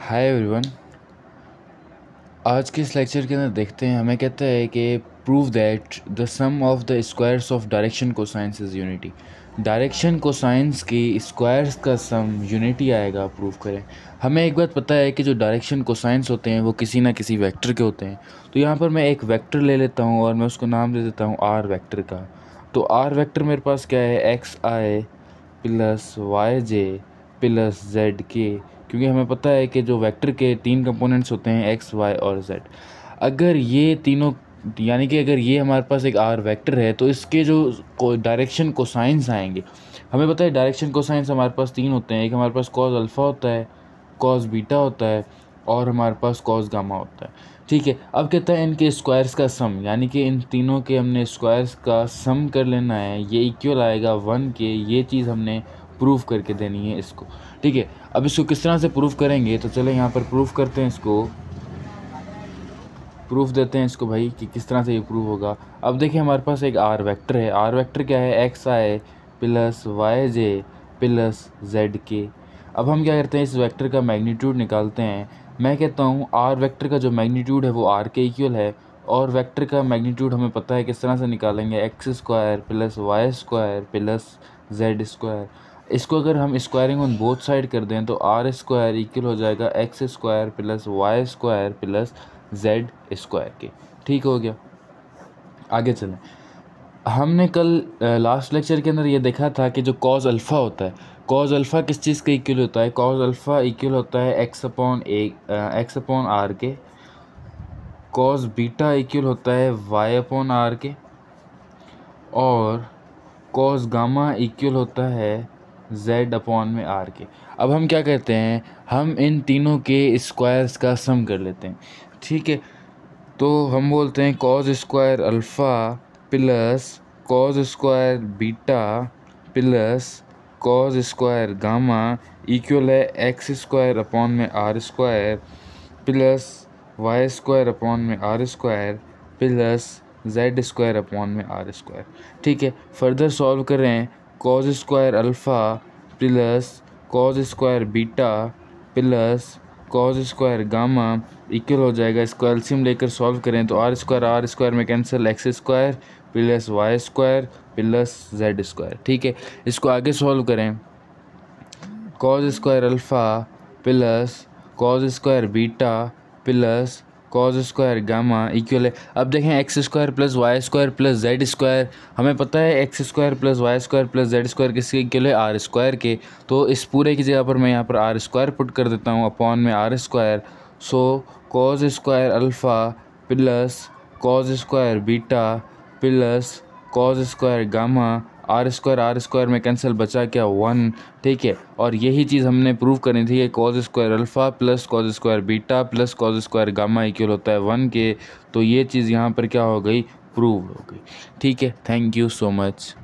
hi everyone आज के इस लेक्चर के अंदर देखते हैं हमें कहता है कि prove that the sum of the squares of direction cosines is unity direction cosines की स्क्वायर्स का सम यूनिटी आएगा प्रूव करें हमें एक बात पता है कि जो डायरेक्शन को साइंस होते हैं वो किसी ना किसी वेक्टर के होते हैं तो यहाँ पर मैं एक वेक्टर ले लेता हूँ और मैं उसको नाम दे देता हूँ आर वैक्टर का तो आर वैक्टर मेरे पास क्या है X I plus Y J plus Z K क्योंकि हमें पता है कि जो वेक्टर के तीन कंपोनेंट्स होते हैं एक्स वाई और जेड अगर ये तीनों यानी कि अगर ये हमारे पास एक आर वेक्टर है तो इसके जो को डायरेक्शन को साइंस आएंगे हमें पता है डायरेक्शन को साइंस हमारे पास तीन होते हैं एक हमारे पास कॉज अल्फ़ा होता है कॉज बीटा होता है और हमारे पास कॉज गामा होता है ठीक है अब कहता है इनके स्क्वायर्स का सम यानी कि इन तीनों के हमने स्क्वायर्स का सम कर लेना है ये इक्वल आएगा वन के ये चीज़ हमने प्रूफ करके देनी है इसको ठीक है अब इसको किस तरह से प्रूफ करेंगे तो चले यहाँ पर प्रूफ करते हैं इसको प्रूफ देते हैं इसको भाई कि किस तरह से ये प्रूफ होगा अब देखिए हमारे पास एक आर वेक्टर है आर वेक्टर क्या है X I plus Y J plus Z K अब हम क्या करते हैं इस वेक्टर का मैग्नीट्यूड निकालते हैं मैं कहता हूँ आर वेक्टर का जो मैग्नीट्यूड है वो आर के इक्वल है और वेक्टर का मैग्नीट्यूड हमें पता है किस तरह से निकालेंगे X square plus Y square plus Z square इसको अगर हम स्क्वायरिंग ऑन बोथ साइड कर दें तो आर स्क्वायर इक्वल हो जाएगा X square plus Y square plus Z square के ठीक हो गया आगे चलें हमने कल लास्ट लेक्चर के अंदर ये देखा था कि जो कॉज अल्फ़ा होता है कॉज अल्फ़ा किस चीज़ का इक्वल होता है कॉज अल्फ़ा इक्वल होता है X upon A X upon R के कॉज बीटा इक्वल होता है वाई अपॉन आर के और कॉज गामा इक्वल होता है जेड अपॉन में आर के अब हम क्या करते हैं हम इन तीनों के स्क्वायर्स का सम कर लेते हैं ठीक है तो हम बोलते हैं cos square alpha plus cos square beta plus cos square gamma equal है एक्स स्क्वायर अपॉन में R square plus Y square upon में R square plus Z square upon में आर स्क्वायर ठीक है फर्दर सॉल्व करें cos square alpha plus cos square beta plus cos square gamma equal हो जाएगा इसको LCM लेकर सॉल्व करें तो आर स्क्वायर आर स्क्वायर में cancel X square plus Y square plus Z square ठीक है इसको आगे सॉल्व करें cos square alpha plus cos square beta plus cos square gamma equal है अब देखें X square plus Y square plus Z square हमें पता है X square plus Y square plus Z square किसके इक्वल है आर स्क्वायर के तो इस पूरे की जगह पर मैं यहाँ पर आर स्क्वायर पुट कर देता हूँ अपॉन में R square so cos square alpha plus cos square beta plus cos square gamma R square R square में कैंसिल बचा क्या वन ठीक है और यही चीज़ हमने प्रूव करनी थी कि cos square alpha plus cos square beta plus cos square gamma equal होता है वन के तो ये चीज़ यहाँ पर क्या हो गई प्रूव हो गई ठीक है थैंक यू सो मच